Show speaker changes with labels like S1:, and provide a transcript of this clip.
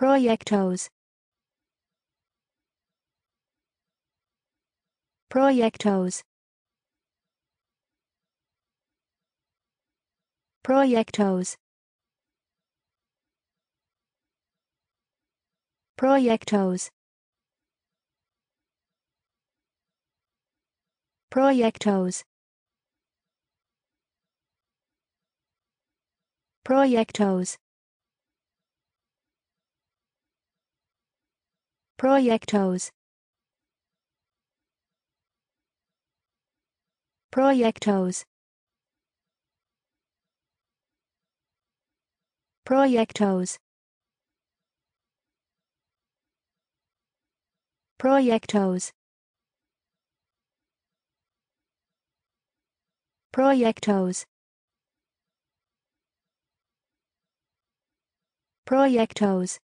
S1: Proyectos Proyectos Proyectos Proyectos Proyectos Proyectos proyectos proyectos proyectos proyectos proyectos proyectos